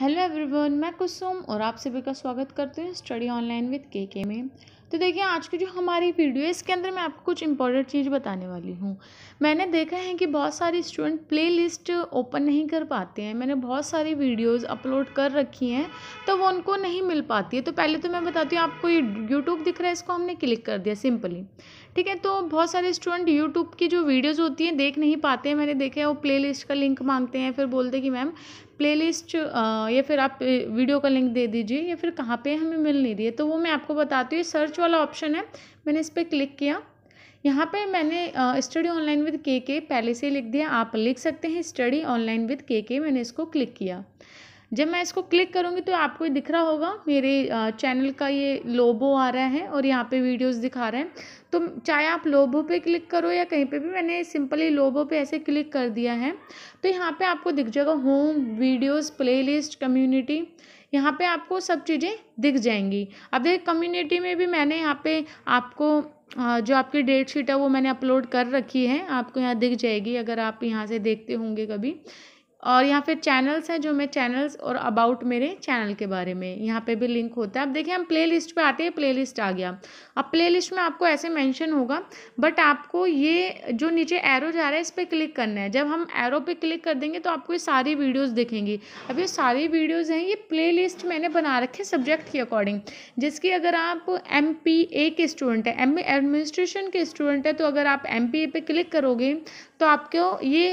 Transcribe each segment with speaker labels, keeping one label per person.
Speaker 1: hello everyone मैं कुसुम और आप सभी का स्वागत करती हूँ स्टडी ऑनलाइन विद के के में तो देखिए आज की जो हमारी वीडियो है इसके अंदर मैं आपको कुछ इंपॉर्टेंट चीज़ बताने वाली हूँ मैंने देखा है कि बहुत सारे स्टूडेंट प्लेलिस्ट ओपन नहीं कर पाते हैं मैंने बहुत सारी वीडियोस अपलोड कर रखी हैं तो वो उनको नहीं मिल पाती है तो पहले तो मैं बताती हूँ आपको ये यूट्यूब दिख रहा है इसको हमने क्लिक कर दिया सिंपली ठीक है तो बहुत सारे स्टूडेंट यूट्यूब की जो वीडियोज़ होती हैं देख नहीं पाते हैं मैंने देखा है वो प्ले लिस्ट का लिंक मांगते हैं फिर बोलते हैं कि मैम प्ले लिस्ट या फिर आप वीडियो का लिंक दे दीजिए या फिर कहाँ पे हमें मिल नहीं रही है तो वो मैं आपको बताती हूँ सर्च वाला ऑप्शन है मैंने इस पर क्लिक किया यहाँ पे मैंने स्टडी ऑनलाइन विद के के पहले से लिख दिया आप लिख सकते हैं स्टडी ऑनलाइन विद के के मैंने इसको क्लिक किया जब मैं इसको क्लिक करूँगी तो आपको ये दिख रहा होगा मेरे चैनल का ये लोबो आ रहा है और यहाँ पे वीडियोस दिखा रहे हैं तो चाहे आप लोबो पे क्लिक करो या कहीं पे भी मैंने सिंपली लोबो पे ऐसे क्लिक कर दिया है तो यहाँ पे आपको दिख जाएगा होम वीडियोस प्लेलिस्ट कम्युनिटी यहाँ पे आपको सब चीज़ें दिख जाएंगी अब देख कम्युनिटी में भी मैंने यहाँ पे आपको जो आपकी डेट शीट है वो मैंने अपलोड कर रखी है आपको यहाँ दिख जाएगी अगर आप यहाँ से देखते होंगे कभी और यहाँ पे चैनल्स हैं जो मैं चैनल्स और अबाउट मेरे चैनल के बारे में यहाँ पे भी लिंक होता है अब देखिए हम प्ले लिस्ट पर आते हैं प्ले लिस्ट आ गया अब प्ले लिस्ट में आपको ऐसे मैंशन होगा बट आपको ये जो नीचे एरो जा रहा है इस पर क्लिक करना है जब हम एरो पर क्लिक कर देंगे तो आपको ये सारी वीडियोज़ दिखेंगी अब ये सारी वीडियोज़ हैं ये प्ले लिस्ट मैंने बना रखे सब्जेक्ट के अकॉर्डिंग जिसकी अगर आप एम के स्टूडेंट हैं एम एडमिनिस्ट्रेशन के स्टूडेंट हैं तो अगर आप एम पे क्लिक करोगे तो आपको ये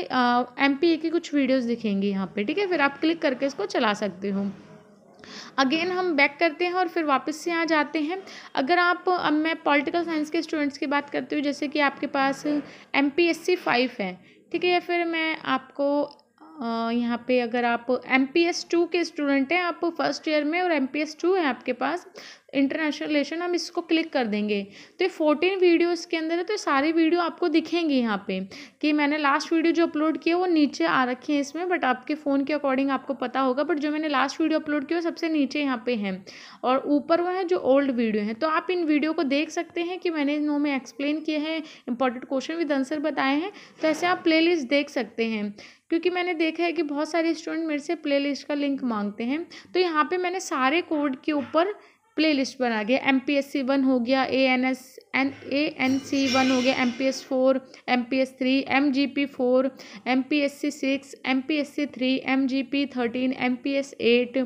Speaker 1: एम की कुछ वीडियोज़ दिखेंगे यहाँ पे ठीक है फिर आप क्लिक करके इसको चला सकते हो अगेन हम बैक करते हैं और फिर वापस से आ जाते हैं अगर आप अब मैं पॉलिटिकल साइंस के स्टूडेंट्स की बात करती हूँ जैसे कि आपके पास M P S C five है ठीक है या फिर मैं आपको यहाँ पे अगर आप एम पी एस टू के स्टूडेंट हैं आप फर्स्ट ईयर में और एम पी एस टू है आपके पास इंटरनेशनल रिलेशन हम इसको क्लिक कर देंगे तो ये फोर्टीन वीडियोज़ के अंदर है तो सारी वीडियो आपको दिखेंगी यहाँ पे कि मैंने लास्ट वीडियो जो अपलोड किया वो नीचे आ रखी है इसमें बट आपके फ़ोन के अकॉर्डिंग आपको पता होगा बट जो मैंने लास्ट वीडियो अपलोड किया वो सबसे नीचे यहाँ पे है और ऊपर वो है जो ओल्ड वीडियो है तो आप इन वीडियो को देख सकते हैं कि मैंने इन में एक्सप्लेन किए हैं इंपॉर्टेंट क्वेश्चन विद आंसर बताए हैं तो ऐसे आप प्ले देख सकते हैं क्योंकि मैंने देखा है कि बहुत सारे स्टूडेंट मेरे से प्लेलिस्ट का लिंक मांगते हैं तो यहाँ पे मैंने सारे कोड के ऊपर प्लेलिस्ट बना गया M P S C one हो गया A N S N A N C one हो गया M P S four M P S three M G P four M P S C six M P S C three M G P thirteen M P S eight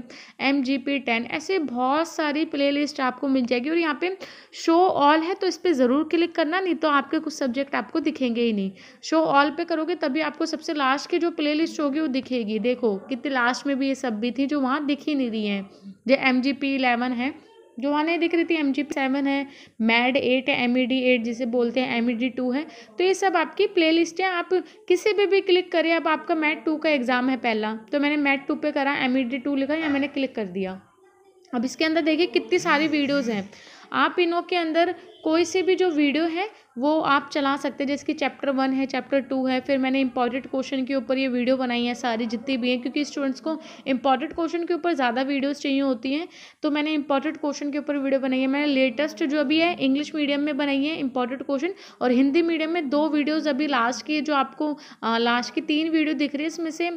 Speaker 1: M G P ten ऐसे बहुत सारी play list आपको मिल जाएगी और यहाँ पे show all है तो इस पर ज़रूर क्लिक करना नहीं तो आपके कुछ सब्जेक्ट आपको दिखेंगे ही नहीं शो ऑल पे करोगे तभी आपको सबसे लास्ट की जो प्ले लिस्ट होगी वो दिखेगी देखो कितने लास्ट में भी ये सब भी थी जो वहाँ दिख ही नहीं रही हैं जो एम जी पी इलेवन है जो नहीं दिख रही थी एम जी सेवन है मैड एट है एम ई डी एट जिसे बोलते हैं एम ई डी टू है तो ये सब आपकी प्ले लिस्ट है आप किसी पे भी क्लिक करिए अब आपका मैट टू का एग्ज़ाम है पहला तो मैंने मैट टू पे करा एम ई डी टू लिखा या मैंने क्लिक कर दिया अब इसके अंदर देखिए कितनी सारी वीडियोज़ हैं आप इनों के अंदर कोई से भी जो वीडियो है वो आप चला सकते हैं जैसे कि चैप्टर वन है चैप्टर टू है फिर मैंने इंपॉर्टेंट क्वेश्चन के ऊपर ये वीडियो बनाई है सारी जितनी भी हैं क्योंकि स्टूडेंट्स को इंपॉर्टेंट क्वेश्चन के ऊपर ज़्यादा वीडियोज़ चाहिए होती हैं तो मैंने इंपॉर्टेंट क्वेश्चन के ऊपर वीडियो बनाई है मैंने लेटेस्ट जो अभी है इंग्लिश मीडियम में बनाई है इंपॉर्टेंट क्वेश्चन और हिंदी मीडियम में दो वीडियोज़ अभी लास्ट की जो आपको लास्ट की तीन वीडियो दिख रही है इसमें से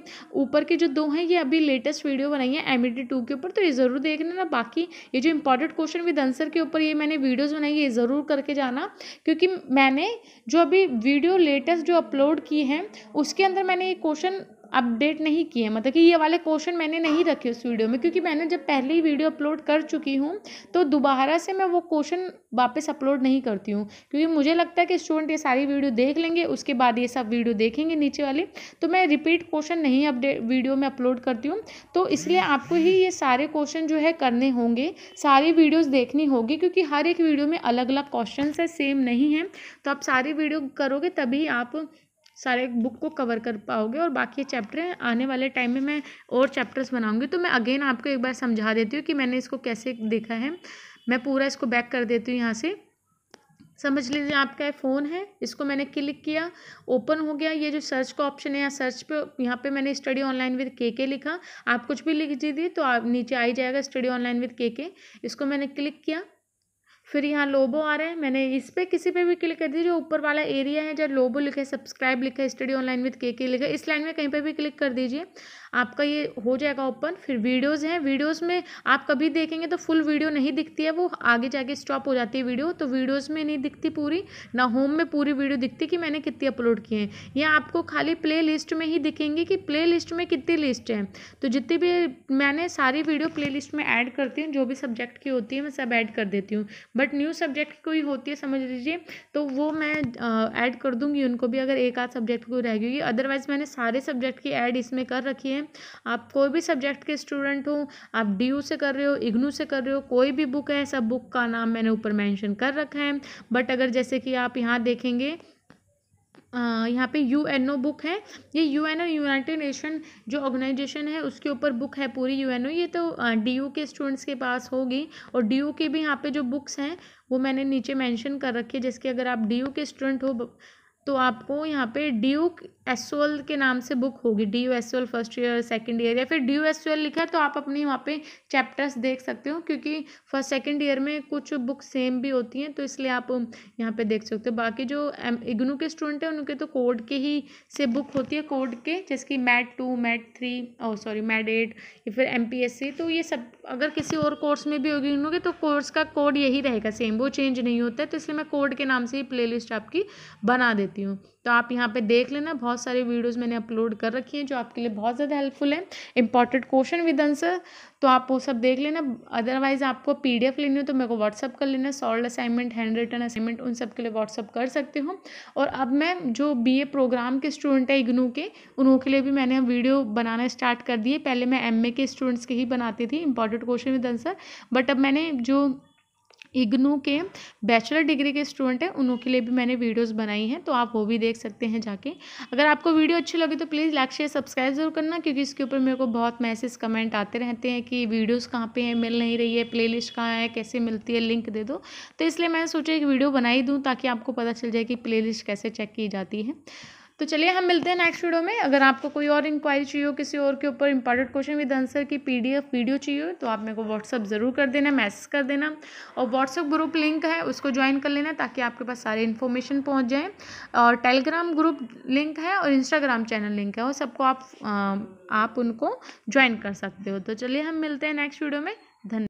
Speaker 1: ऊपर के जो दो हैं ये अभी लेटेस्ट वीडियो बनाई है एम टू के ऊपर तो ये ज़रूर देख लेना बाकी ये जो इंपॉर्टेंट क्वेश्चन विद आंसर के ऊपर ये मैंने वीडियोज़ बनाई ये ज़रूर करके जाना क्योंकि मैंने जो अभी वीडियो लेटेस्ट जो अपलोड की हैं उसके अंदर मैंने ये क्वेश्चन अपडेट नहीं किए मतलब कि ये वाले क्वेश्चन मैंने नहीं रखे उस वीडियो में क्योंकि मैंने जब पहले ही वीडियो अपलोड कर चुकी हूँ तो दोबारा से मैं वो क्वेश्चन वापस अपलोड नहीं करती हूँ क्योंकि मुझे लगता है कि स्टूडेंट ये सारी वीडियो देख लेंगे उसके बाद ये सब वीडियो देखेंगे नीचे वाली तो मैं रिपीट क्वेश्चन नहीं अपडेट वीडियो में अपलोड करती हूँ तो इसलिए आपको ही ये सारे क्वेश्चन जो है करने होंगे सारी वीडियोज़ देखनी होगी क्योंकि हर एक वीडियो में अलग अलग क्वेश्चन है सेम नहीं है तो आप सारी वीडियो करोगे तभी आप सारे बुक को कवर कर पाओगे और बाकी चैप्टर आने वाले टाइम में मैं और चैप्टर्स बनाऊंगी तो मैं अगेन आपको एक बार समझा देती हूँ कि मैंने इसको कैसे देखा है मैं पूरा इसको बैक कर देती हूँ यहाँ से समझ लीजिए आपका फ़ोन है इसको मैंने क्लिक किया ओपन हो गया ये जो सर्च का ऑप्शन है या सर्च पे यहाँ पे मैंने स्टडी ऑनलाइन विद के के लिखा आप कुछ भी लिख दीजिए तो आप नीचे आ ही जाएगा स्टडी ऑनलाइन विद के के इसको मैंने क्लिक किया फिर यहाँ लोबो आ रहा है मैंने इस पर किसी पे भी क्लिक कर दी जो ऊपर वाला एरिया है जहाँ लोबो लिखा है सब्सक्राइब लिखा है स्टडी ऑनलाइन विद के के लिखा है इस लाइन में कहीं पे भी क्लिक कर दीजिए आपका ये हो जाएगा ओपन फिर वीडियोज़ हैं वीडियोज़ में आप कभी देखेंगे तो फुल वीडियो नहीं दिखती है वो आगे जाके स्टॉप हो जाती है वीडियो तो वीडियोज़ में नहीं दिखती पूरी ना होम में पूरी वीडियो दिखती कि मैंने कितनी अपलोड किए हैं या आपको खाली प्ले लिस्ट में ही दिखेंगे कि प्ले लिस्ट में कितनी लिस्ट है तो जितनी भी मैंने सारी वीडियो प्ले लिस्ट में ऐड करती हूँ जो भी सब्जेक्ट की होती है मैं सब ऐड कर देती हूँ बट न्यू सब्जेक्ट की कोई होती है समझ लीजिए तो वो मैं ऐड कर दूंगी उनको भी अगर एक आध सब्जेक्ट को रह गई अदरवाइज़ मैंने सारे सब्जेक्ट की ऐड इसमें कर रखी है आप कोई भी सब्जेक्ट के स्टूडेंट हो आप डी से कर रहे हो इग्नू से कर रहे हो कोई भी बुक है सब बुक का नाम मैंने ऊपर मैंशन कर रखा है बट अगर जैसे कि आप यहाँ देखेंगे यहाँ पे यू एन ओ बुक है ये U N O United Nation जो ऑर्गेनाइजेशन है उसके ऊपर बुक है पूरी यू एन ओ ये तो डी यू के स्टूडेंट्स के पास होगी और डी यू के भी यहाँ पे जो बुक्स हैं वो मैंने नीचे मेंशन कर रखी है जैसे कि अगर आप डी यू के स्टूडेंट हो तो आपको यहाँ पे ड्यू एस के नाम से बुक होगी D U S first year second year या फिर डी यू एस लिखा है तो आप अपनी वहाँ पे चैप्टर्स देख सकते हो क्योंकि फर्स्ट सेकंड ईयर में कुछ बुक सेम भी होती हैं तो इसलिए आप यहाँ पे देख सकते हो बाकी जो एम इग्नू के स्टूडेंट हैं उनके तो कोड के ही से बुक होती है कोड के जैसे कि मैट टू मैट थ्री और सॉरी मैट एट या फिर एम तो ये सब अगर किसी और कोर्स में भी होगी इग्नू के तो कोर्स का कोड यही रहेगा सेम वो चेंज नहीं होता है तो इसलिए मैं कोड के नाम से ही प्ले आपकी बना देती देती हूँ तो आप यहाँ पे देख लेना बहुत सारे वीडियोस मैंने अपलोड कर रखी हैं जो आपके लिए बहुत ज़्यादा हेल्पफुल हैं इंपॉर्टेंट क्वेश्चन विद आंसर तो आप वो सब देख लेना अदरवाइज़ आपको पीडीएफ लेनी हो तो मेरे को व्हाट्सअप कर लेना solved assignment handwritten assignment उन सब के लिए व्हाट्सअप कर सकते हो और अब मैं जो बी प्रोग्राम के स्टूडेंट हैं इग्नू के उनके के लिए भी मैंने वीडियो बनाना स्टार्ट कर दिए पहले मैं एम के स्टूडेंट्स के ही बनाती थी important question with answer but अब मैंने जो इग्नू के बैचलर डिग्री के स्टूडेंट हैं उनके लिए भी मैंने वीडियोस बनाई हैं तो आप वो भी देख सकते हैं जाके अगर आपको वीडियो अच्छी लगी तो प्लीज़ लाइक शेयर सब्सक्राइब जरूर करना क्योंकि इसके ऊपर मेरे को बहुत मैसेज कमेंट आते रहते हैं कि वीडियोस कहाँ पे हैं मिल नहीं रही है प्ले कहाँ है कैसे मिलती है लिंक दे दो तो इसलिए मैंने सोचा एक वीडियो बनाई दूँ ताकि आपको पता चल जाए कि प्ले कैसे चेक की जाती है तो चलिए हम मिलते हैं नेक्स्ट वीडियो में अगर आपको कोई और इंक्वायरी चाहिए हो किसी और के ऊपर इंपॉर्टेंट क्वेश्चन विद आंसर की पीडीएफ वीडियो चाहिए हो तो आप मेरे को व्हाट्सअप ज़रूर कर देना मैसेज कर देना और व्हाट्सअप ग्रुप लिंक है उसको ज्वाइन कर लेना ताकि आपके पास सारे इन्फॉर्मेशन पहुँच जाए और टेलीग्राम ग्रुप लिंक है और इंस्टाग्राम चैनल लिंक है वो सबको आप आप उनको ज्वाइन कर सकते हो तो चलिए हम मिलते हैं नेक्स्ट वीडियो में धन्यवाद